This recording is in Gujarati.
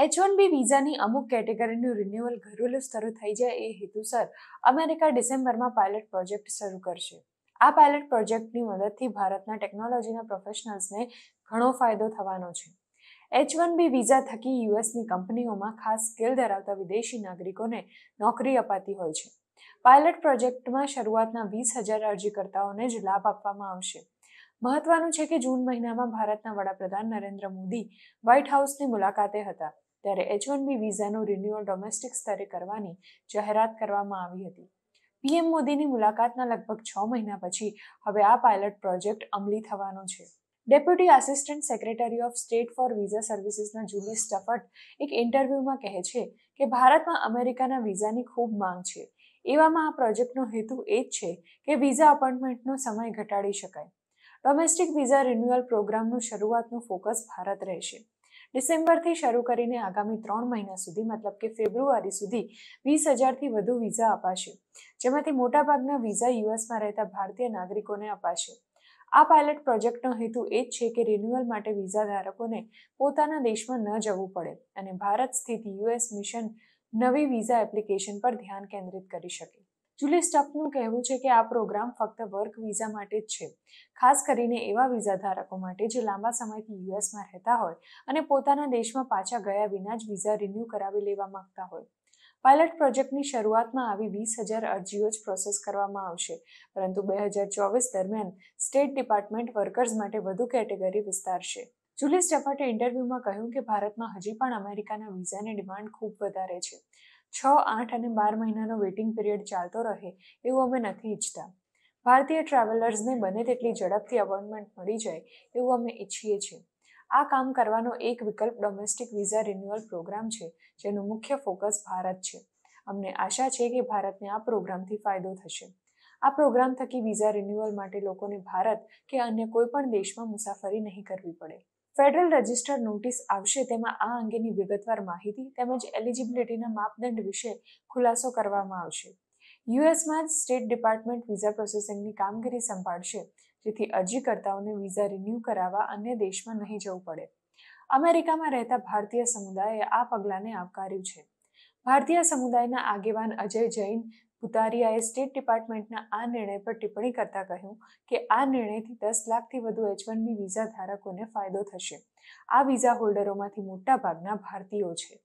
એચ વન બી વિઝાની અમુક કેટેગરીનું રિન્યુઅલ ઘરેલુ સ્તરે થઈ જાય એ હેતુસર અમેરિકા ડિસેમ્બરમાં પાયલટ પ્રોજેક્ટ શરૂ કરશે આ પાયલટ પ્રોજેક્ટની મદદથી ભારતના ટેકનોલોજીના પ્રોફેશનલ્સને ઘણો ફાયદો થવાનો છે એચ વન બી વિઝા થકી યુએસની કંપનીઓમાં ખાસ સ્કિલ ધરાવતા વિદેશી નાગરિકોને નોકરી અપાતી હોય છે પાયલટ પ્રોજેક્ટમાં શરૂઆતના વીસ હજાર અરજીકર્તાઓને જ લાભ આપવામાં આવશે મહત્વનું છે કે જૂન મહિનામાં ભારતના વડાપ્રધાન નરેન્દ્ર મોદી વ્હાઇટ હાઉસની મુલાકાતે હતા ત્યારે એચ વન બી વિઝાનું રિન્યુઅલ ડોમેસ્ટિક સ્તરે કરવાની જાહેરાત કરવામાં આવી હતી પીએમ મોદીની મુલાકાતના લગભગ છ મહિના પછી હવે આ પાયલટ પ્રોજેક્ટ અમલી થવાનો છે deputy assistant secretary of state for visa સર્વિસીસના જુલી સ્ટફટ એક ઇન્ટરવ્યૂમાં કહે છે કે ભારતમાં અમેરિકાના વિઝાની ખૂબ માંગ છે એવામાં આ પ્રોજેક્ટનો હેતુ એ જ છે કે વિઝા અપોઇન્ટમેન્ટનો સમય ઘટાડી શકાય ડોમેસ્ટિક વિઝા રિન્યુઅલ પ્રોગ્રામનું શરૂઆતનું ફોકસ ભારત રહેશે ડિસેમ્બરથી શરૂ કરીને આગામી ત્રણ મહિના સુધી મતલબ કે ફેબ્રુઆરી સુધી વીસ હજારથી વધુ વિઝા અપાશે જેમાંથી મોટાભાગના વિઝા યુએસમાં રહેતા ભારતીય નાગરિકોને અપાશે આ પાયલટ પ્રોજેક્ટનો હેતુ એ જ છે કે રિન્યુઅલ માટે વિઝા ધારકોને પોતાના દેશમાં ન જવું પડે અને ભારત સ્થિત યુએસ મિશન નવી વિઝા એપ્લિકેશન પર ધ્યાન કેન્દ્રિત કરી શકે જુલી સ્ટફનું કહેવું છે કે આ પ્રોગ્રામ ફક્ત વર્ક વિઝા માટે જ છે ખાસ કરીને એવા વિઝા ધારકો માટે જે લાંબા સમયથી યુએસમાં રહેતા હોય અને પોતાના દેશમાં પાછા ગયા વિના જ વિઝા રિન્યૂ કરાવી લેવા માંગતા હોય પાયલટ પ્રોજેક્ટની શરૂઆતમાં આવી વીસ હજાર અરજીઓ જ પ્રોસેસ કરવામાં આવશે પરંતુ બે હજાર ચોવીસ દરમિયાન સ્ટેટ ડિપાર્ટમેન્ટ વર્કર્સ માટે વધુ કેટેગરી વિસ્તારશે જુલી સ્ટેફાટે ઇન્ટરવ્યૂમાં કહ્યું કે ભારતમાં હજી પણ અમેરિકાના વિઝાની ડિમાન્ડ ખૂબ વધારે છે છ આઠ અને બાર મહિનાનો વેઇટિંગ પિરિયડ ચાલતો રહે એવું અમે નથી ઈચ્છતા ભારતીય ટ્રાવેલર્સને બને તેટલી ઝડપથી અપોઇન્ટમેન્ટ મળી જાય એવું અમે ઈચ્છીએ છીએ આ કામ કરવાનો એક વિકલ્પ ડોમેસ્ટિક વિઝા રિન્યુઅલ પ્રોગ્રામ છે જેનું મુખ્ય ફોકસ ભારત છે અમને આશા છે કે ભારતને આ પ્રોગ્રામથી ફાયદો થશે આ પ્રોગ્રામ થકી વિઝા રિન્યુઅલ માટે લોકોને ભારત કે અન્ય કોઈપણ દેશમાં મુસાફરી નહીં કરવી પડે ફેડરલ રજિસ્ટર નોટિસ આવશે તેમાં આ અંગેની વિગતવાર માહિતી તેમજ એલિજિબિલિટીના માપદંડ વિશે ખુલાસો કરવામાં આવશે યુએસમાં જ સ્ટેટ ડિપાર્ટમેન્ટ વિઝા પ્રોસેસિંગની કામગીરી સંભાળશે જેથી અરજીકર્તાઓને વિઝા રિન્યૂ કરાવવા અન્ય દેશમાં નહીં જવું પડે અમેરિકામાં રહેતા ભારતીય સમુદાયે આ પગલાંને આવકાર્યું છે ભારતીય સમુદાયના આગેવાન અજય જૈન પુતારિયાએ સ્ટેટ ડિપાર્ટમેન્ટના આ નિર્ણય પર ટિપ્પણી કરતા કહ્યું કે આ નિર્ણયથી દસ લાખથી વધુ એચ વન બી વિઝા ધારકોને ફાયદો થશે આ વિઝા હોલ્ડરોમાંથી મોટાભાગના ભારતીયો છે